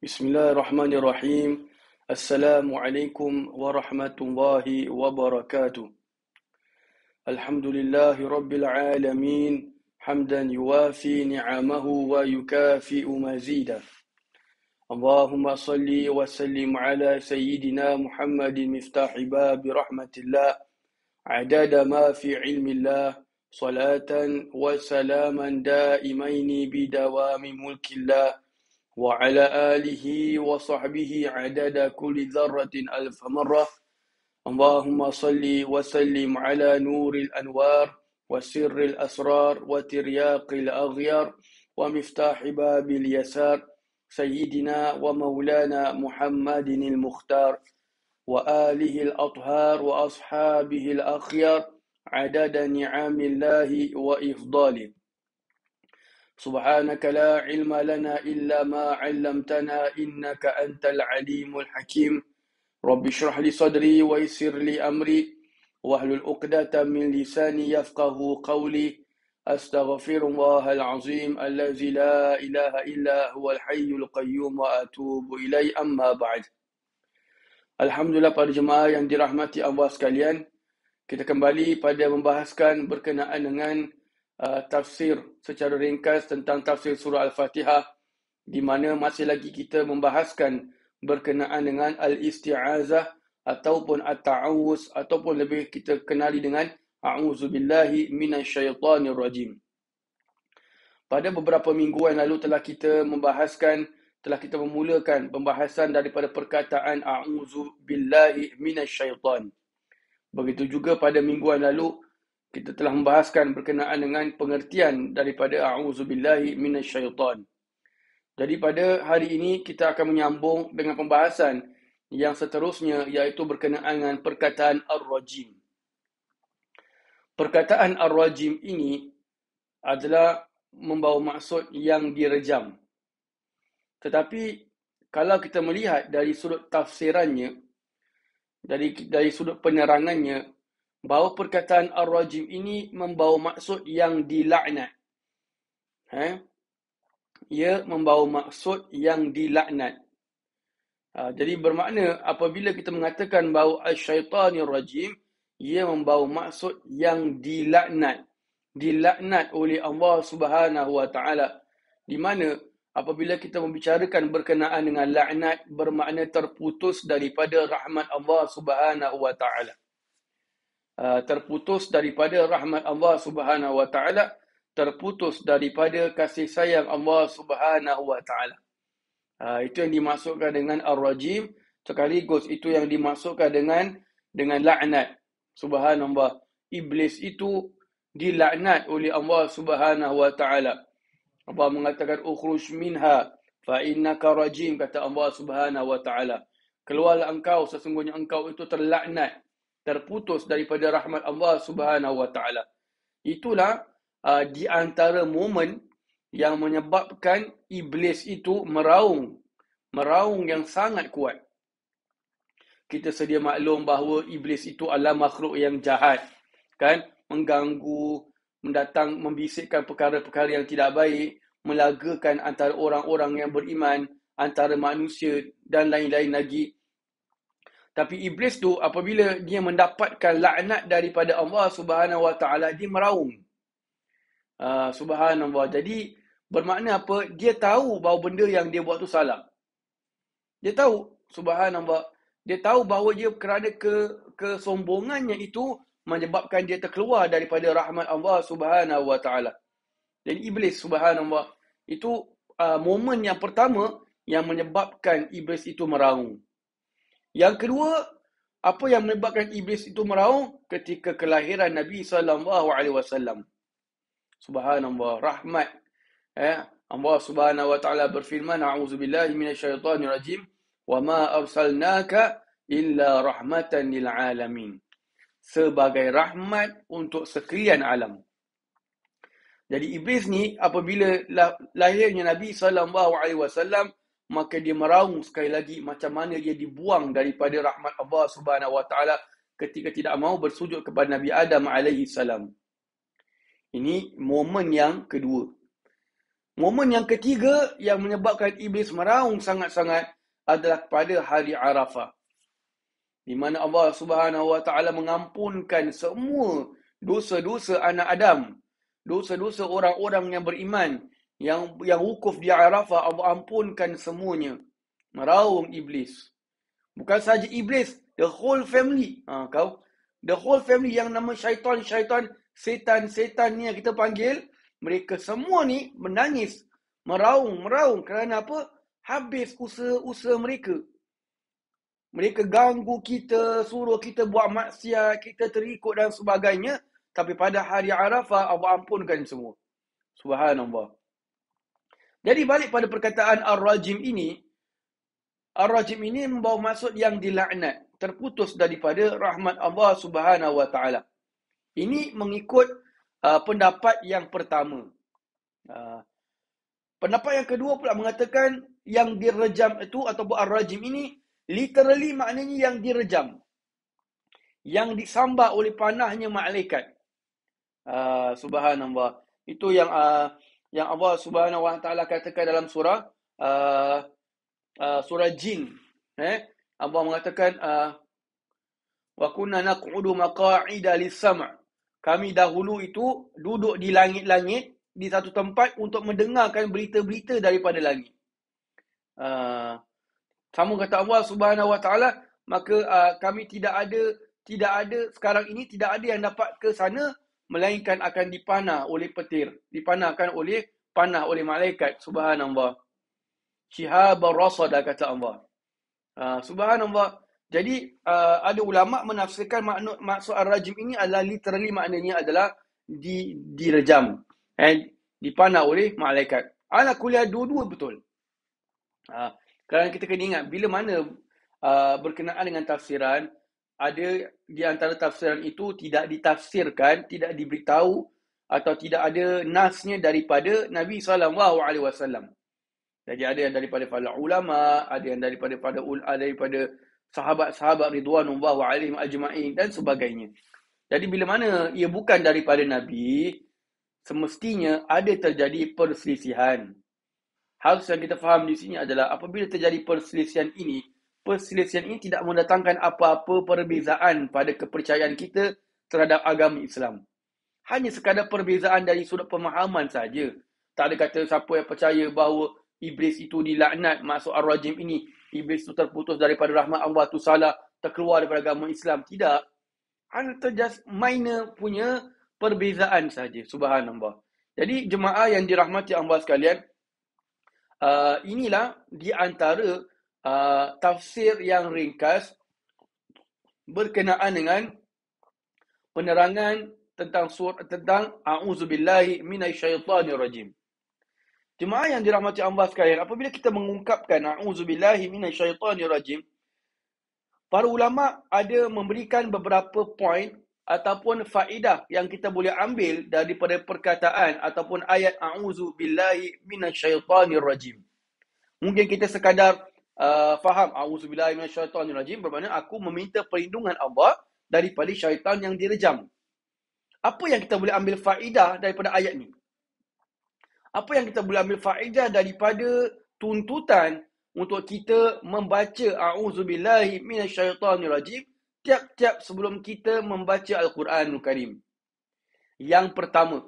بسم الله الرحمن الرحيم السلام عليكم ورحمة الله وبركاته الحمد لله رب العالمين حمدا يوافي نعمه ويكافئ مزيدا اللهم صل وسلم على سيدنا محمد مفتاح باب رحمة الله عدد ما في علم الله صلاة وسلاما دائمين بدوام ملك الله وعلى آله وصحبه عدد كل ذرة ألف مرة اللهم صل وسلم على نور الأنوار وسر الأسرار وترياق الأغيار ومفتاح باب اليسار سيدنا ومولانا محمد المختار وآله الأطهار وأصحابه الأخيار عدد نعم الله وإفضاله سبحانك لا علم لنا إلا ما علمتنا إنك أنت العليم الحكيم رب اشرح لي صدري ويسر لي أمري وأهل الأقدة من لساني يفقه قولي أستغفر الله العظيم الذي لا إله إلا هو الحي القيوم وأتوب إليه أما بعد الحمد لله pada jemaah yang dirahmati Allah sekalian kita kembali pada membahaskan berkenaan dengan uh, tafsir secara ringkas tentang tafsir surah Al-Fatihah di mana masih lagi kita membahaskan berkenaan dengan al-isti'azah ataupun Al taawuz ataupun lebih kita kenali dengan a'udzubillahi minasyaitanir rajim. Pada beberapa minggu yang lalu telah kita membahaskan telah kita memulakan pembahasan daripada perkataan a'udzubillahi minasyaitan. Begitu juga pada minggu yang lalu kita telah membahaskan berkenaan dengan pengertian daripada a'udzubillahi minasyaitan. Jadi pada hari ini kita akan menyambung dengan pembahasan yang seterusnya iaitu berkenaan dengan perkataan ar-rajim. Perkataan ar-rajim ini adalah membawa maksud yang direjam. Tetapi kalau kita melihat dari sudut tafsirannya dari dari sudut penerangannya bahawa perkataan ar-rajim ini membawa maksud yang dilaknat. Ha? Ia membawa maksud yang dilaknat. Ha, jadi bermakna apabila kita mengatakan bahawa syaitanir rajim ia membawa maksud yang dilaknat. Dilaknat oleh Allah Subhanahu Wa Taala. Di mana apabila kita membicarakan berkenaan dengan laknat bermakna terputus daripada rahmat Allah Subhanahu Wa Taala. Uh, terputus daripada rahmat Allah Subhanahu wa taala terputus daripada kasih sayang Allah Subhanahu wa taala uh, itu yang dimasukkan dengan ar-rajim sekaligus itu yang dimasukkan dengan dengan laknat subhanallah iblis itu dilaknat oleh Allah Subhanahu wa taala Allah mengatakan ukhruj minha fa innaka rajim kata Allah Subhanahu wa taala keluarlah engkau sesungguhnya engkau itu terlaknat terputus daripada rahmat Allah Subhanahu Wa Taala. Itulah uh, di antara momen yang menyebabkan iblis itu meraung, meraung yang sangat kuat. Kita sedia maklum bahawa iblis itu adalah makhluk yang jahat, kan? Mengganggu, mendatang membisikkan perkara-perkara yang tidak baik, melagakan antara orang-orang yang beriman, antara manusia dan lain-lain lagi. Tapi iblis tu apabila dia mendapatkan laknat daripada Allah Subhanahu Wa Taala dia meraung. Uh, subhanallah. Jadi bermakna apa? Dia tahu bahawa benda yang dia buat tu salah. Dia tahu subhanallah. Dia tahu bahawa dia kerana ke kesombongannya itu menyebabkan dia terkeluar daripada rahmat Allah Subhanahu Wa Taala. Jadi iblis subhanallah itu uh, momen yang pertama yang menyebabkan iblis itu meraung. Yang kedua, apa yang menyebabkan iblis itu meraung ketika kelahiran Nabi sallallahu alaihi wasallam. Subhanallah, rahmat. Ya, eh? Allah Subhanahu wa taala berfirman, "A'udzubillahi minasyaitonirrajim, wa ma arsalnaka illa rahmatan lil alamin." Sebagai rahmat untuk sekalian alam. Jadi iblis ni apabila lah, lahirnya Nabi sallallahu alaihi wasallam maka dia meraung sekali lagi macam mana dia dibuang daripada rahmat Allah Subhanahu Wa Taala ketika tidak mau bersujud kepada Nabi Adam alaihi salam. Ini momen yang kedua. Momen yang ketiga yang menyebabkan iblis meraung sangat-sangat adalah pada hari Arafah. Di mana Allah Subhanahu Wa Taala mengampunkan semua dosa-dosa anak Adam, dosa-dosa orang-orang yang beriman yang yang wukuf di Arafah Allah ampunkan semuanya meraung iblis bukan saja iblis the whole family ha, kau the whole family yang nama syaitan syaitan setan setan ni yang kita panggil mereka semua ni menangis meraung meraung kerana apa habis usaha-usaha mereka mereka ganggu kita suruh kita buat maksiat kita terikut dan sebagainya tapi pada hari Arafah Allah ampunkan semua subhanallah jadi balik pada perkataan Ar-Rajim ini, Ar-Rajim ini membawa maksud yang dilaknat, terputus daripada rahmat Allah Subhanahu Wa Taala. Ini mengikut uh, pendapat yang pertama. Uh, pendapat yang kedua pula mengatakan yang direjam itu ataupun Ar-Rajim ini literally maknanya yang direjam. Yang disambar oleh panahnya malaikat. Uh, Subhanallah. Itu yang uh, yang Allah Subhanahu Wa Taala katakan dalam surah uh, uh, surah jin eh Allah mengatakan uh, wa kunna naq'udu maq'ida lis-sam' kami dahulu itu duduk di langit-langit di satu tempat untuk mendengarkan berita-berita daripada langit uh, sama kata Allah Subhanahu Wa Taala maka uh, kami tidak ada tidak ada sekarang ini tidak ada yang dapat ke sana melainkan akan dipanah oleh petir. Dipanahkan oleh panah oleh malaikat. Subhanallah. Shihabar rasada kata Allah. Uh, subhanallah. Jadi uh, ada ulama menafsirkan makna maksud ar-rajim ini adalah literally maknanya adalah di direjam and dipanah oleh malaikat. Ala kuliah dua-dua betul. Ha, kerana kita kena ingat bila mana uh, berkenaan dengan tafsiran ada di antara tafsiran itu tidak ditafsirkan, tidak diberitahu atau tidak ada nasnya daripada Nabi sallallahu alaihi wasallam. Jadi ada yang daripada para ulama, ada yang daripada pada daripada sahabat-sahabat ridwanullahi alaihim ajmain dan sebagainya. Jadi bila mana ia bukan daripada Nabi, semestinya ada terjadi perselisihan. Hal yang kita faham di sini adalah apabila terjadi perselisihan ini, perselisihan ini tidak mendatangkan apa-apa perbezaan pada kepercayaan kita terhadap agama Islam. Hanya sekadar perbezaan dari sudut pemahaman saja. Tak ada kata siapa yang percaya bahawa Iblis itu dilaknat masuk ar-rajim ini. Iblis itu terputus daripada rahmat Allah itu salah. Terkeluar daripada agama Islam. Tidak. Hanya just minor punya perbezaan saja. Subhanallah. Jadi jemaah yang dirahmati Allah sekalian. Uh, inilah di antara uh, tafsir yang ringkas berkenaan dengan penerangan tentang surat tentang auzubillahi minasyaitanirrajim. Jemaah yang dirahmati Allah sekalian, apabila kita mengungkapkan auzubillahi minasyaitanirrajim, para ulama ada memberikan beberapa poin ataupun faedah yang kita boleh ambil daripada perkataan ataupun ayat auzubillahi minasyaitanirrajim. Mungkin kita sekadar uh, faham auzubillahi rajim bermakna aku meminta perlindungan Allah daripada syaitan yang direjam. Apa yang kita boleh ambil faedah daripada ayat ni? Apa yang kita boleh ambil faedah daripada tuntutan untuk kita membaca auzubillahi rajim tiap-tiap sebelum kita membaca Al-Quranul Karim. Yang pertama,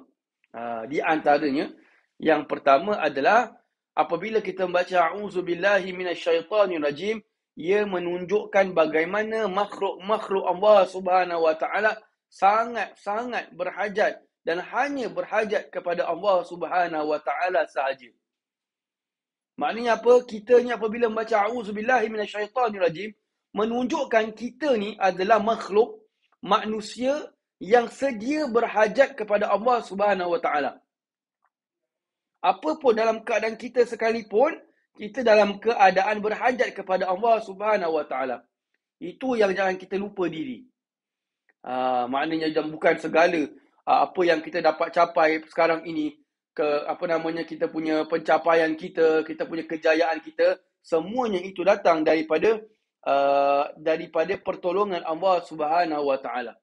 uh, di antaranya, yang pertama adalah apabila kita membaca auzubillahi minasyaitanirrajim ia menunjukkan bagaimana makhluk-makhluk Allah Subhanahu wa taala sangat-sangat berhajat dan hanya berhajat kepada Allah Subhanahu wa taala sahaja. Maknanya apa? Kita ni apabila membaca auzubillahi minasyaitanirrajim menunjukkan kita ni adalah makhluk manusia yang sedia berhajat kepada Allah Subhanahu wa taala apa pun dalam keadaan kita sekalipun kita dalam keadaan berhajat kepada Allah Subhanahu Wa Taala. Itu yang jangan kita lupa diri. Ah maknanya jangan bukan segala uh, apa yang kita dapat capai sekarang ini ke apa namanya kita punya pencapaian kita, kita punya kejayaan kita, semuanya itu datang daripada uh, daripada pertolongan Allah Subhanahu Wa Taala.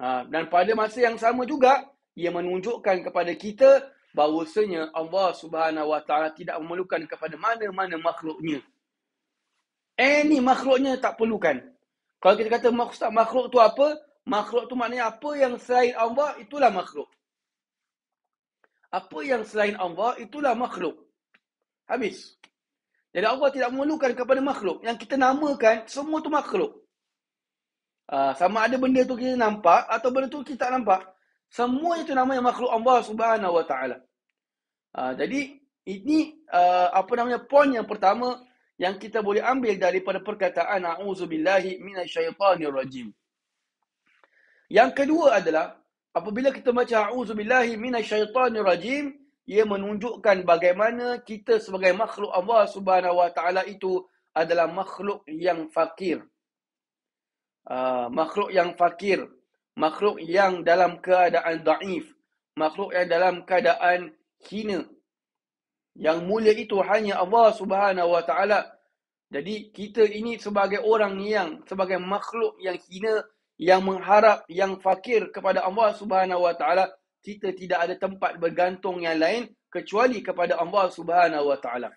Uh, dan pada masa yang sama juga ia menunjukkan kepada kita bahawasanya Allah Subhanahu Wa Taala tidak memerlukan kepada mana-mana makhluknya. Any makhluknya tak perlukan. Kalau kita kata makhluk makhluk tu apa? Makhluk tu maknanya apa yang selain Allah itulah makhluk. Apa yang selain Allah itulah makhluk. Habis. Jadi Allah tidak memerlukan kepada makhluk. Yang kita namakan semua tu makhluk. Ah, sama ada benda tu kita nampak atau benda tu kita tak nampak. Semua itu namanya makhluk Allah subhanahu wa ta'ala. Ah, jadi ini uh, apa namanya poin yang pertama yang kita boleh ambil daripada perkataan auzubillahi minasyaitanir rajim. Yang kedua adalah apabila kita baca auzubillahi minasyaitanir rajim ia menunjukkan bagaimana kita sebagai makhluk Allah Subhanahu Wa Taala itu adalah makhluk yang fakir. Uh, makhluk yang fakir, makhluk yang dalam keadaan daif, makhluk yang dalam keadaan hina. Yang mulia itu hanya Allah Subhanahu Wa Taala. Jadi kita ini sebagai orang yang sebagai makhluk yang hina, yang mengharap, yang fakir kepada Allah Subhanahu Wa Taala, kita tidak ada tempat bergantung yang lain kecuali kepada Allah Subhanahu Wa Taala.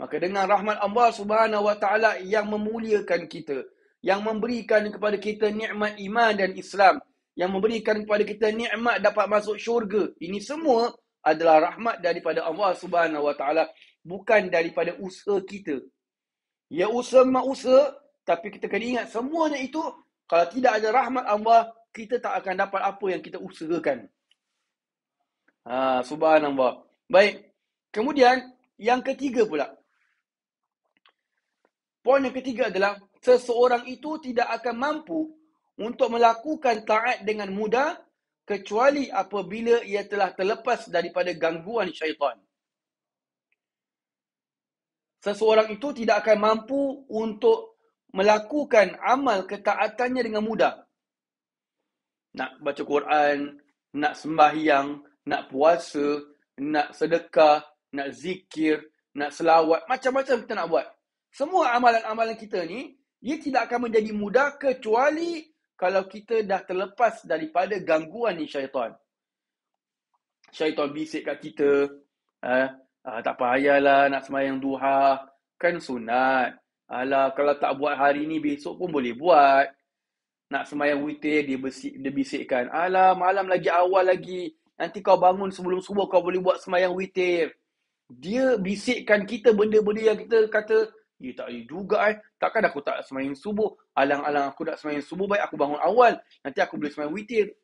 Maka dengan rahmat Allah Subhanahu Wa Taala yang memuliakan kita, yang memberikan kepada kita nikmat iman dan Islam, yang memberikan kepada kita nikmat dapat masuk syurga, ini semua adalah rahmat daripada Allah Subhanahu Wa Taala bukan daripada usaha kita. Ya usaha mak usaha tapi kita kena ingat semuanya itu kalau tidak ada rahmat Allah kita tak akan dapat apa yang kita usahakan. Ha, subhanallah. Baik. Kemudian yang ketiga pula. Poin yang ketiga adalah seseorang itu tidak akan mampu untuk melakukan taat dengan mudah kecuali apabila ia telah terlepas daripada gangguan syaitan. Seseorang itu tidak akan mampu untuk melakukan amal ketaatannya dengan mudah. Nak baca Quran, nak sembahyang, nak puasa, nak sedekah, nak zikir, nak selawat, macam-macam kita nak buat. Semua amalan-amalan kita ni, ia tidak akan menjadi mudah kecuali kalau kita dah terlepas daripada gangguan ni syaitan. Syaitan bisik kat kita, eh, ah, tak payahlah nak semayang duha, kan sunat. Alah, kalau tak buat hari ni, besok pun boleh buat. Nak semayang witir, dia, besik, dia bisikkan. Alah, malam lagi awal lagi. Nanti kau bangun sebelum subuh, kau boleh buat semayang witir. Dia bisikkan kita benda-benda yang kita kata, Ya tak boleh juga eh. Takkan aku tak semain subuh. Alang-alang aku tak semain subuh baik aku bangun awal. Nanti aku boleh semain witir.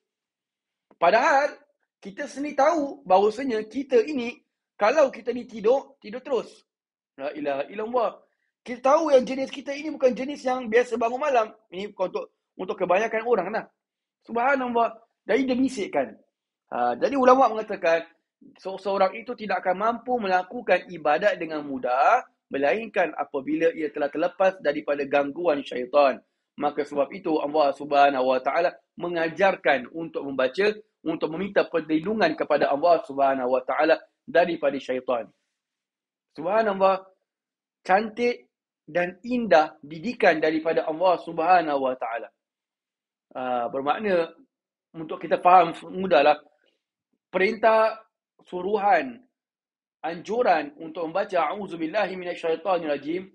Padahal kita sendiri tahu bahawasanya kita ini kalau kita ni tidur, tidur terus. La ilaha illallah. Kita tahu yang jenis kita ini bukan jenis yang biasa bangun malam. Ini bukan untuk untuk kebanyakan orang lah. Subhanallah. Jadi dia bisikkan. Ha, jadi ulama mengatakan seorang itu tidak akan mampu melakukan ibadat dengan mudah melainkan apabila ia telah terlepas daripada gangguan syaitan. Maka sebab itu Allah Subhanahu Wa Taala mengajarkan untuk membaca untuk meminta perlindungan kepada Allah Subhanahu Wa Taala daripada syaitan. Subhanallah cantik dan indah didikan daripada Allah Subhanahu Wa Taala. Ah, bermakna untuk kita faham mudahlah perintah suruhan anjuran untuk membaca auzubillahi minasyaitanirrajim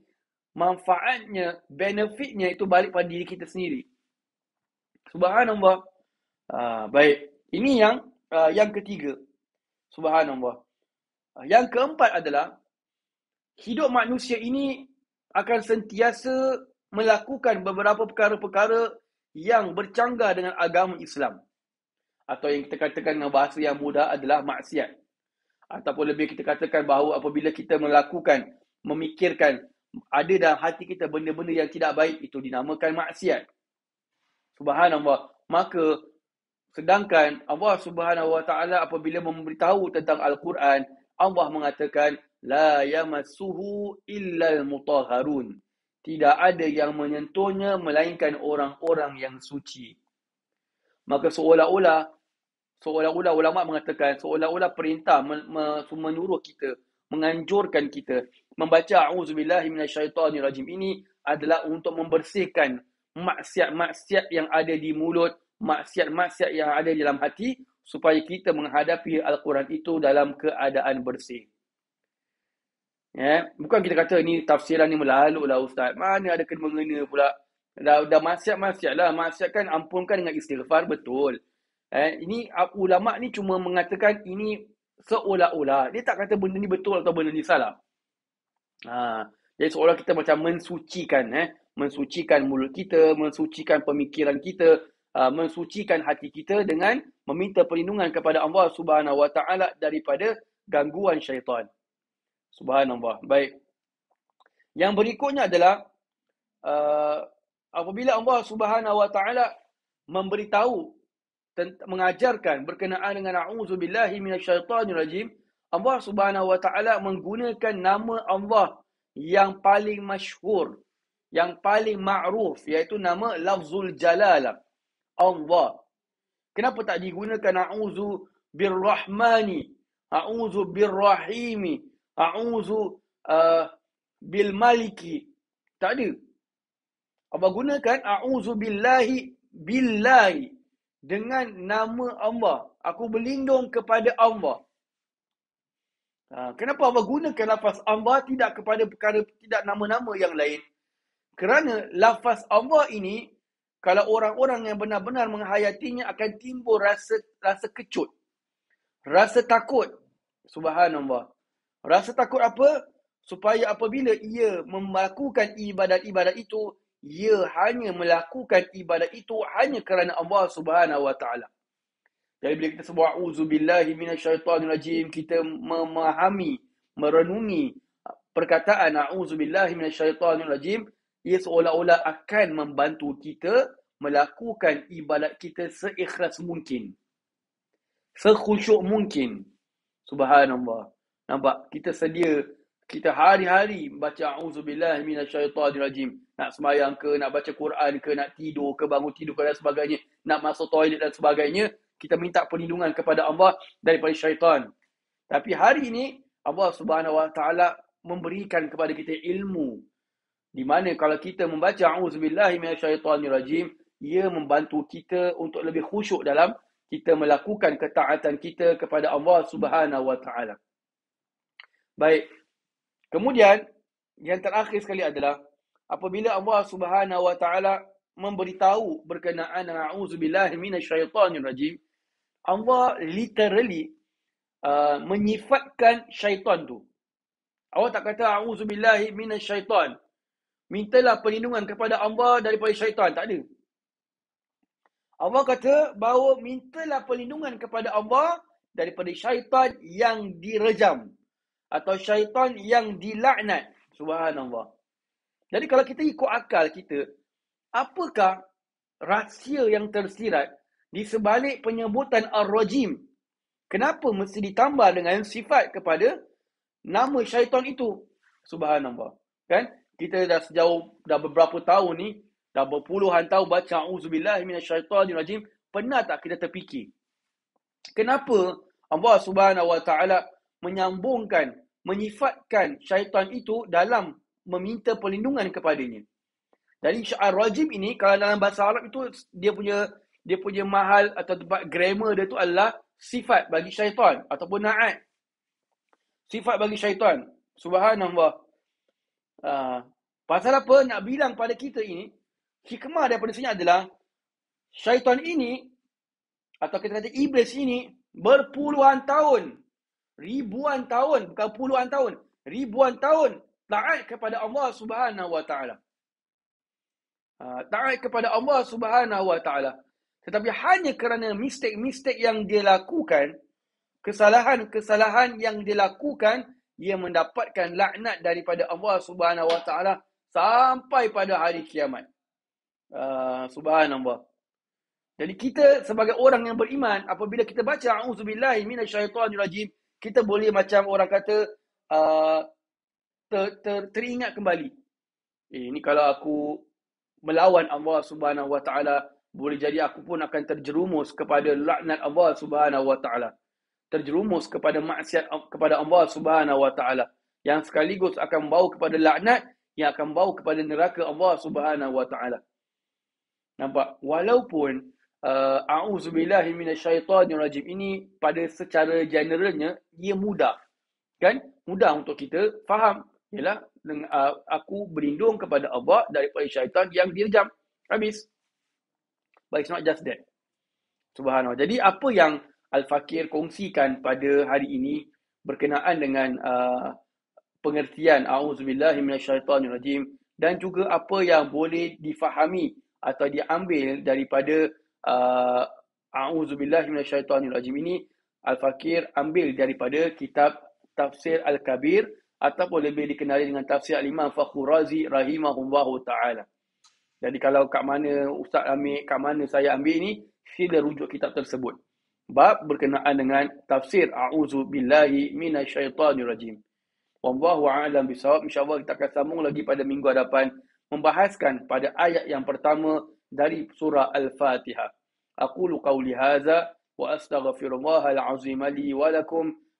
manfaatnya benefitnya itu balik pada diri kita sendiri subhanallah uh, baik ini yang uh, yang ketiga subhanallah uh, yang keempat adalah hidup manusia ini akan sentiasa melakukan beberapa perkara-perkara yang bercanggah dengan agama Islam atau yang kita katakan dengan bahasa yang mudah adalah maksiat ataupun lebih kita katakan bahawa apabila kita melakukan memikirkan ada dalam hati kita benda-benda yang tidak baik itu dinamakan maksiat. Subhanallah. Maka sedangkan Allah Subhanahu Wa Taala apabila memberitahu tentang Al-Quran, Allah mengatakan لا yamassuhu illa al Tidak ada yang menyentuhnya melainkan orang-orang yang suci. Maka seolah-olah seolah-olah ulama mengatakan seolah-olah perintah menyuruh kita menganjurkan kita membaca auzubillahi minasyaitonirrajim ini adalah untuk membersihkan maksiat-maksiat yang ada di mulut, maksiat-maksiat yang ada di dalam hati supaya kita menghadapi al-Quran itu dalam keadaan bersih. Ya, yeah. bukan kita kata ini tafsiran ni melalu lah ustaz. Mana ada kena mengena pula. Dah dah maksiat-maksiatlah, maksiat kan ampunkan dengan istighfar betul. Eh, ini uh, ulama ni cuma mengatakan ini seolah-olah dia tak kata benda ni betul atau benda ni salah. Ha, jadi seolah kita macam mensucikan eh, mensucikan mulut kita, mensucikan pemikiran kita, uh, mensucikan hati kita dengan meminta perlindungan kepada Allah Subhanahu Wa Taala daripada gangguan syaitan. Subhanallah. Baik. Yang berikutnya adalah uh, apabila Allah Subhanahu Wa Taala memberitahu mengajarkan berkenaan dengan auzubillahi minasyaitanirrajim Allah Subhanahu wa taala menggunakan nama Allah yang paling masyhur yang paling ma'ruf iaitu nama lafzul jalalah Allah kenapa tak digunakan auzu birrahmani auzu birrahimi auzu uh, bil maliki tak ada Allah gunakan auzu billahi billahi dengan nama Allah. Aku berlindung kepada Allah. Ha, kenapa Allah gunakan lafaz Allah tidak kepada perkara, tidak nama-nama yang lain? Kerana lafaz Allah ini, kalau orang-orang yang benar-benar menghayatinya akan timbul rasa rasa kecut. Rasa takut. Subhanallah. Rasa takut apa? Supaya apabila ia melakukan ibadat-ibadat itu, ia hanya melakukan ibadat itu hanya kerana Allah Subhanahu Wa Taala. Jadi bila kita sebut auzubillahi rajim kita memahami, merenungi perkataan auzubillahi rajim. ia seolah-olah akan membantu kita melakukan ibadat kita seikhlas mungkin. Sekhusyuk mungkin. Subhanallah. Nampak? Kita sedia, kita hari-hari baca auzubillahi minasyaitanirrajim. rajim nak semayang ke, nak baca Quran ke, nak tidur ke, bangun tidur ke dan sebagainya, nak masuk toilet dan sebagainya, kita minta perlindungan kepada Allah daripada syaitan. Tapi hari ini Allah Subhanahu Wa Taala memberikan kepada kita ilmu di mana kalau kita membaca auzubillahi minasyaitonirrajim, ia membantu kita untuk lebih khusyuk dalam kita melakukan ketaatan kita kepada Allah Subhanahu Wa Taala. Baik. Kemudian yang terakhir sekali adalah apabila Allah Subhanahu wa taala memberitahu berkenaan auzubillahi minasyaitanir rajim Allah literally uh, menyifatkan syaitan tu Allah tak kata auzubillahi minasyaitan mintalah perlindungan kepada Allah daripada syaitan tak ada Allah kata bahawa mintalah perlindungan kepada Allah daripada syaitan yang direjam atau syaitan yang dilaknat subhanallah jadi kalau kita ikut akal kita, apakah rahsia yang tersirat di sebalik penyebutan ar-rajim? Kenapa mesti ditambah dengan sifat kepada nama syaitan itu? Subhanallah. Kan? Kita dah sejauh dah beberapa tahun ni, dah berpuluhan tahun baca Syaitan di Rajim, pernah tak kita terfikir? Kenapa Allah Subhanahu Wa Taala menyambungkan menyifatkan syaitan itu dalam meminta perlindungan kepadanya. Dan isyarat rajim ini kalau dalam bahasa Arab itu dia punya dia punya mahal atau tempat grammar dia tu adalah sifat bagi syaitan ataupun na'at. Sifat bagi syaitan. Subhanallah. Uh, pasal apa nak bilang pada kita ini hikmah daripada sini adalah syaitan ini atau kita kata iblis ini berpuluhan tahun ribuan tahun bukan puluhan tahun ribuan tahun taat kepada Allah Subhanahu wa taala. Ha, taat kepada Allah Subhanahu wa taala. Tetapi hanya kerana mistake-mistake yang dia lakukan, kesalahan-kesalahan yang dia lakukan, ia mendapatkan laknat daripada Allah Subhanahu wa taala sampai pada hari kiamat. Ha, subhanallah. Jadi kita sebagai orang yang beriman apabila kita baca auzubillahi minasyaitanirrajim, kita boleh macam orang kata uh, ter, ter, teringat kembali. Eh, ini kalau aku melawan Allah Subhanahu Wa Taala boleh jadi aku pun akan terjerumus kepada laknat Allah Subhanahu Wa Taala. Terjerumus kepada maksiat kepada Allah Subhanahu Wa Taala yang sekaligus akan bawa kepada laknat yang akan bawa kepada neraka Allah Subhanahu Wa Taala. Nampak walaupun uh, yang rajim ini pada secara generalnya dia mudah. Kan? Mudah untuk kita faham ialah aku berlindung kepada Allah daripada syaitan yang dirjam. Habis. But it's not just that. Subhanallah. Jadi apa yang Al-Fakir kongsikan pada hari ini berkenaan dengan pengertian A'udzubillahiminasyaitanirrajim dan juga apa yang boleh difahami atau diambil daripada A'udzubillahiminasyaitanirrajim ini Al-Fakir ambil daripada kitab Tafsir Al-Kabir ataupun lebih dikenali dengan tafsir Imam razi rahimahullahu taala. Jadi kalau kat mana ustaz ambil, kat mana saya ambil ni, sila rujuk kitab tersebut. Bab berkenaan dengan tafsir A'udzu billahi minasyaitanir rajim. Wallahu a'lam bisawab. Insya-Allah kita akan sambung lagi pada minggu hadapan membahaskan pada ayat yang pertama dari surah Al-Fatihah. Aqulu qawli hadza wa astaghfirullahal azim li wa lakum